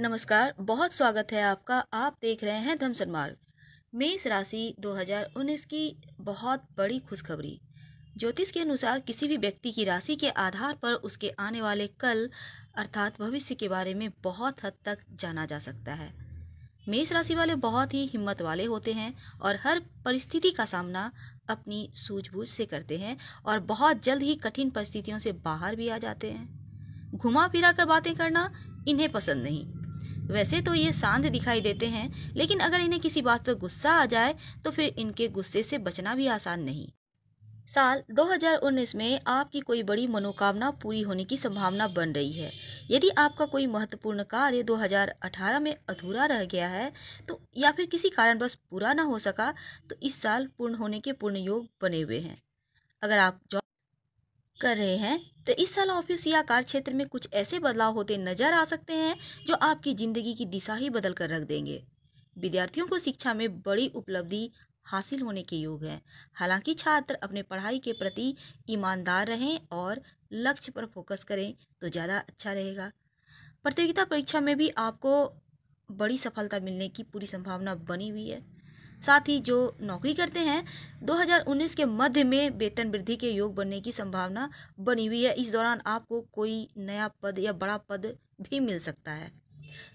नमस्कार बहुत स्वागत है आपका आप देख रहे हैं धमसन मार्ग मेष राशि 2019 की बहुत बड़ी खुशखबरी ज्योतिष के अनुसार किसी भी व्यक्ति की राशि के आधार पर उसके आने वाले कल अर्थात भविष्य के बारे में बहुत हद तक जाना जा सकता है मेष राशि वाले बहुत ही हिम्मत वाले होते हैं और हर परिस्थिति का सामना अपनी सूझबूझ से करते हैं और बहुत जल्द ही कठिन परिस्थितियों से बाहर भी आ जाते हैं घुमा फिरा कर बातें करना इन्हें पसंद नहीं वैसे तो ये शांत दिखाई देते हैं लेकिन अगर इन्हें किसी बात पर गुस्सा आ जाए तो फिर इनके गुस्से से बचना भी आसान नहीं साल 2019 में आपकी कोई बड़ी मनोकामना पूरी होने की संभावना बन रही है यदि आपका कोई महत्वपूर्ण कार्य 2018 में अधूरा रह गया है तो या फिर किसी कारणवश पूरा ना हो सका तो इस साल पूर्ण होने के पूर्ण योग बने हुए हैं अगर आप जॉब कर रहे हैं तो इस साल ऑफिस या कार्य क्षेत्र में कुछ ऐसे बदलाव होते नजर आ सकते हैं जो आपकी जिंदगी की दिशा ही बदल कर रख देंगे विद्यार्थियों को शिक्षा में बड़ी उपलब्धि हासिल होने के योग है हालांकि छात्र अपने पढ़ाई के प्रति ईमानदार रहें और लक्ष्य पर फोकस करें तो ज़्यादा अच्छा रहेगा प्रतियोगिता परीक्षा में भी आपको बड़ी सफलता मिलने की पूरी संभावना बनी हुई है साथ ही जो नौकरी करते हैं 2019 के मध्य में वेतन वृद्धि के योग बनने की संभावना बनी हुई है इस दौरान आपको कोई नया पद या बड़ा पद भी मिल सकता है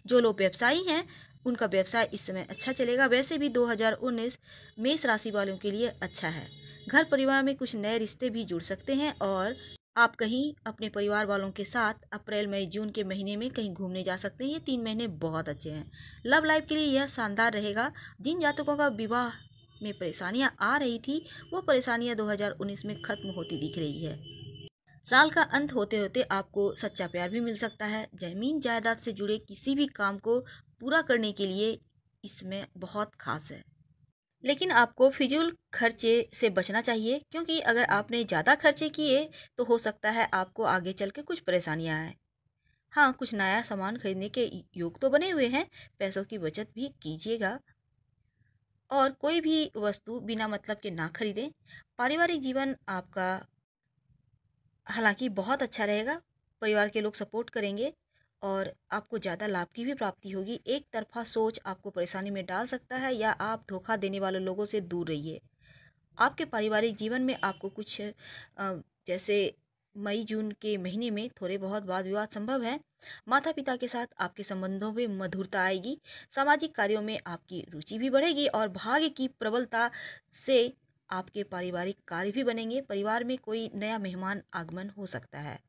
जो लोग व्यवसायी हैं उनका व्यवसाय इस समय अच्छा चलेगा वैसे भी 2019 मेष राशि वालों के लिए अच्छा है घर परिवार में कुछ नए रिश्ते भी जुड़ सकते हैं और आप कहीं अपने परिवार वालों के साथ अप्रैल मई जून के महीने में कहीं घूमने जा सकते हैं ये तीन महीने बहुत अच्छे हैं लव लाइफ के लिए यह शानदार रहेगा जिन जातकों का विवाह में परेशानियां आ रही थी वो परेशानियां 2019 में खत्म होती दिख रही है साल का अंत होते होते आपको सच्चा प्यार भी मिल सकता है जमीन जायदाद से जुड़े किसी भी काम को पूरा करने के लिए इसमें बहुत खास है लेकिन आपको फिजूल खर्चे से बचना चाहिए क्योंकि अगर आपने ज़्यादा खर्चे किए तो हो सकता है आपको आगे चल के कुछ परेशानियाँ आए हाँ कुछ नया सामान खरीदने के योग तो बने हुए हैं पैसों की बचत भी कीजिएगा और कोई भी वस्तु बिना मतलब के ना खरीदें पारिवारिक जीवन आपका हालांकि बहुत अच्छा रहेगा परिवार के लोग सपोर्ट करेंगे और आपको ज़्यादा लाभ की भी प्राप्ति होगी एक तरफा सोच आपको परेशानी में डाल सकता है या आप धोखा देने वाले लोगों से दूर रहिए आपके पारिवारिक जीवन में आपको कुछ जैसे मई जून के महीने में थोड़े बहुत वाद विवाद संभव है माता पिता के साथ आपके संबंधों में मधुरता आएगी सामाजिक कार्यों में आपकी रुचि भी बढ़ेगी और भाग्य की प्रबलता से आपके पारिवारिक कार्य भी बनेंगे परिवार में कोई नया मेहमान आगमन हो सकता है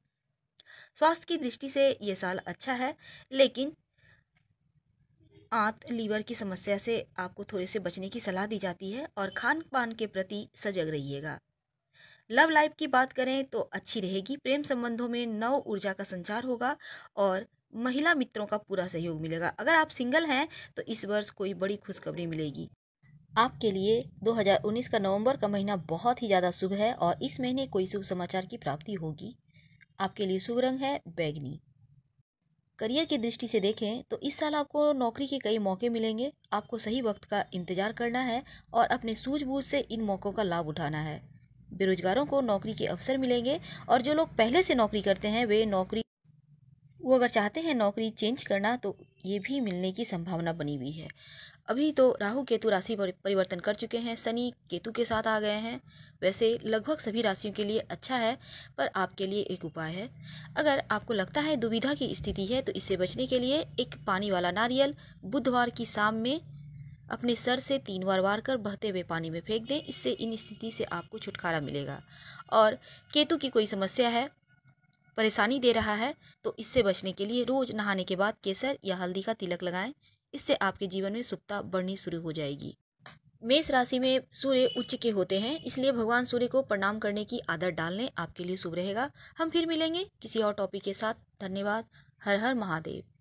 स्वास्थ्य की दृष्टि से ये साल अच्छा है लेकिन आंत लीवर की समस्या से आपको थोड़े से बचने की सलाह दी जाती है और खान पान के प्रति सजग रहिएगा लव लाइफ की बात करें तो अच्छी रहेगी प्रेम संबंधों में नव ऊर्जा का संचार होगा और महिला मित्रों का पूरा सहयोग मिलेगा अगर आप सिंगल हैं तो इस वर्ष कोई बड़ी खुशखबरी मिलेगी आपके लिए 2019 का नवंबर का महीना बहुत ही ज़्यादा शुभ है और इस महीने कोई शुभ समाचार की प्राप्ति होगी आपके लिए शुभ रंग है बैगनी करियर की दृष्टि से देखें तो इस साल आपको नौकरी के कई मौके मिलेंगे आपको सही वक्त का इंतजार करना है और अपने सूझबूझ से इन मौक़ों का लाभ उठाना है बेरोजगारों को नौकरी के अवसर मिलेंगे और जो लोग पहले से नौकरी करते हैं वे नौकरी वो अगर चाहते हैं नौकरी चेंज करना तो ये भी मिलने की संभावना बनी हुई है अभी तो राहु केतु राशि परिवर्तन कर चुके हैं शनि केतु के साथ आ गए हैं वैसे लगभग सभी राशियों के लिए अच्छा है पर आपके लिए एक उपाय है अगर आपको लगता है दुविधा की स्थिति है तो इससे बचने के लिए एक पानी वाला नारियल बुधवार की शाम में अपने सर से तीन बार वार कर बहते हुए पानी में फेंक दें इससे इन स्थिति से आपको छुटकारा मिलेगा और केतु की कोई समस्या है परेशानी दे रहा है तो इससे बचने के लिए रोज़ नहाने के बाद केसर या हल्दी का तिलक लगाएं इससे आपके जीवन में सुखता बढ़नी शुरू हो जाएगी मेष राशि में सूर्य उच्च के होते हैं इसलिए भगवान सूर्य को प्रणाम करने की आदत डालने आपके लिए शुभ रहेगा हम फिर मिलेंगे किसी और टॉपिक के साथ धन्यवाद हर हर महादेव